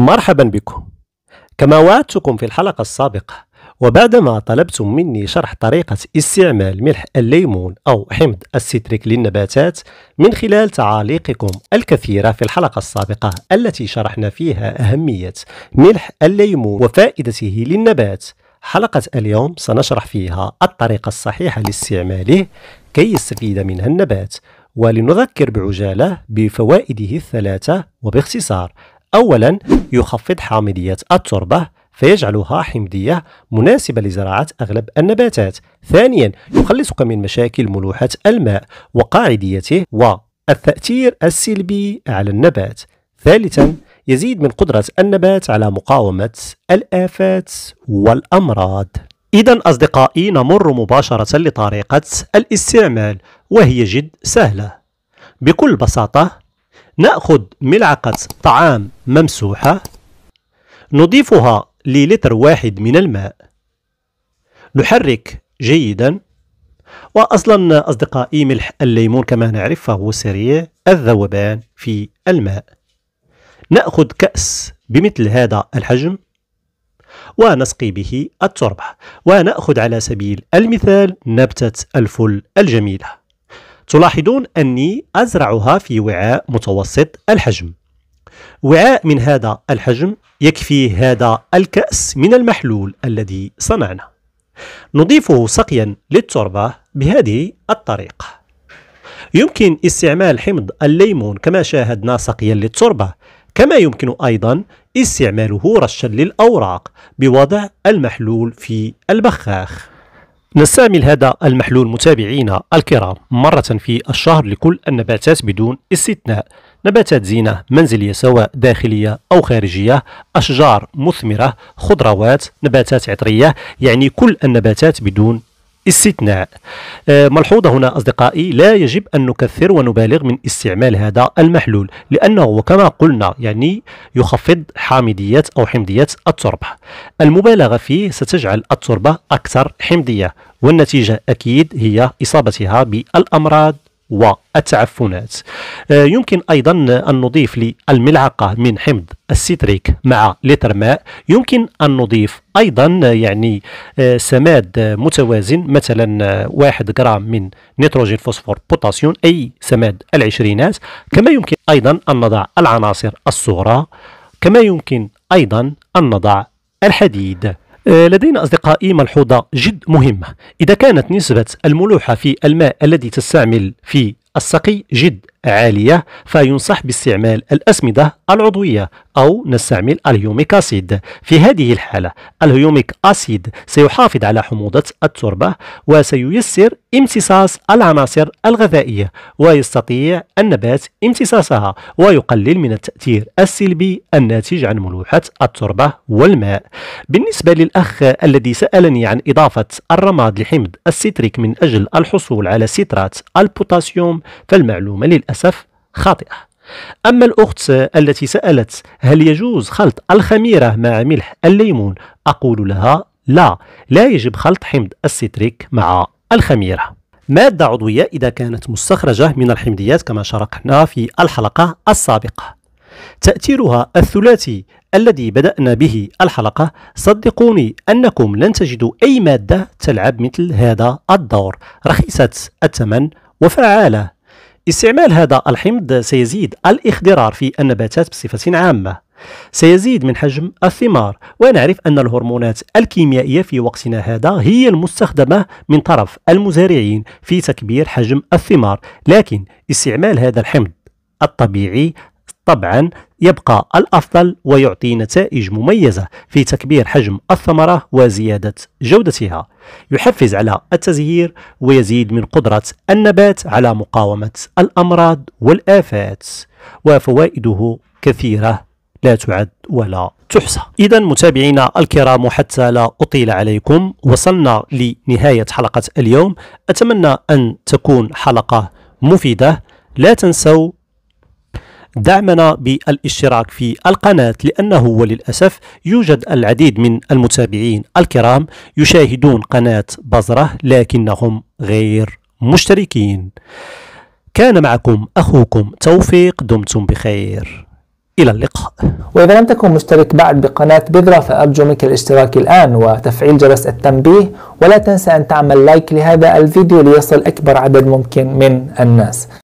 مرحبا بكم كما وعدتكم في الحلقة السابقة وبعدما طلبتم مني شرح طريقة استعمال ملح الليمون أو حمض الستريك للنباتات من خلال تعاليقكم الكثيرة في الحلقة السابقة التي شرحنا فيها أهمية ملح الليمون وفائدته للنبات حلقة اليوم سنشرح فيها الطريقة الصحيحة لاستعماله كي يستفيد منها النبات ولنذكر بعجالة بفوائده الثلاثة وباختصار أولا يخفض حامضية التربة فيجعلها حمضية مناسبة لزراعة أغلب النباتات ثانيا يخلصك من مشاكل ملوحة الماء وقاعديته والتأثير السلبي على النبات ثالثا يزيد من قدرة النبات على مقاومة الآفات والأمراض إذا أصدقائي نمر مباشرة لطريقة الاستعمال وهي جد سهلة بكل بساطة نأخذ ملعقة طعام ممسوحة نضيفها للتر واحد من الماء نحرك جيدا وأصلا أصدقائي ملح الليمون كما نعرف فهو سريع الذوبان في الماء نأخذ كأس بمثل هذا الحجم ونسقي به التربة ونأخذ على سبيل المثال نبتة الفل الجميلة تلاحظون أني أزرعها في وعاء متوسط الحجم وعاء من هذا الحجم يكفي هذا الكأس من المحلول الذي صنعنا نضيفه سقيا للتربة بهذه الطريقة يمكن استعمال حمض الليمون كما شاهدنا سقيا للتربة كما يمكن أيضا استعماله رشا للأوراق بوضع المحلول في البخاخ نستعمل هذا المحلول متابعينا الكرام مرة في الشهر لكل النباتات بدون استثناء نباتات زينة منزلية سواء داخلية أو خارجية أشجار مثمرة خضروات نباتات عطرية يعني كل النباتات بدون استثناء آه، ملحوظة هنا أصدقائي لا يجب أن نكثر ونبالغ من استعمال هذا المحلول لأنه كما قلنا يعني يخفض حامضية أو حمضية التربة المبالغة فيه ستجعل التربة أكثر حمضية والنتيجة أكيد هي إصابتها بالأمراض والتعفنات آه، يمكن أيضا أن نضيف للملعقة من حمض السيتريك مع لتر ماء يمكن أن نضيف أيضا آه، يعني آه، سماد متوازن مثلا واحد جرام من نيتروجين فوسفور بوتاسيوم أي سماد العشرينات كما يمكن أيضا أن نضع العناصر الصغرى كما يمكن أيضا أن نضع الحديد آه، لدينا أصدقائي ملحوظة جد مهمة إذا كانت نسبة الملوحة في الماء الذي تستعمل في السقي جد عالية فينصح باستعمال الأسمدة العضوية أو نستعمل الهيوميك أسيد في هذه الحالة الهيوميك أسيد سيحافظ على حموضة التربة وسييسر امتصاص العناصر الغذائية ويستطيع النبات امتصاصها ويقلل من التأثير السلبي الناتج عن ملوحة التربة والماء بالنسبة للأخ الذي سألني عن إضافة الرماد لحمض الستريك من أجل الحصول على سيترات البوتاسيوم فالمعلومة للأسف للأسف خاطئة أما الأخت التي سألت هل يجوز خلط الخميرة مع ملح الليمون أقول لها لا لا يجب خلط حمض الستريك مع الخميرة مادة عضوية إذا كانت مستخرجة من الحمضيات كما شرحنا في الحلقة السابقة تأثيرها الثلاثي الذي بدأنا به الحلقة صدقوني أنكم لن تجدوا أي مادة تلعب مثل هذا الدور رخيصة الثمن وفعالة استعمال هذا الحمض سيزيد الاخضرار في النباتات بصفة عامة سيزيد من حجم الثمار ونعرف أن الهرمونات الكيميائية في وقتنا هذا هي المستخدمة من طرف المزارعين في تكبير حجم الثمار لكن استعمال هذا الحمض الطبيعي طبعا يبقى الأفضل ويعطي نتائج مميزة في تكبير حجم الثمرة وزيادة جودتها يحفز على التزيير ويزيد من قدرة النبات على مقاومة الأمراض والآفات وفوائده كثيرة لا تعد ولا تحصى إذا متابعينا الكرام وحتى لا أطيل عليكم وصلنا لنهاية حلقة اليوم أتمنى أن تكون حلقة مفيدة لا تنسوا دعمنا بالاشتراك في القناة لأنه وللأسف يوجد العديد من المتابعين الكرام يشاهدون قناة بزرة لكنهم غير مشتركين كان معكم أخوكم توفيق دمتم بخير إلى اللقاء وإذا لم تكن مشترك بعد بقناة بذرة فأرجو منك الاشتراك الآن وتفعيل جرس التنبيه ولا تنسى أن تعمل لايك لهذا الفيديو ليصل أكبر عدد ممكن من الناس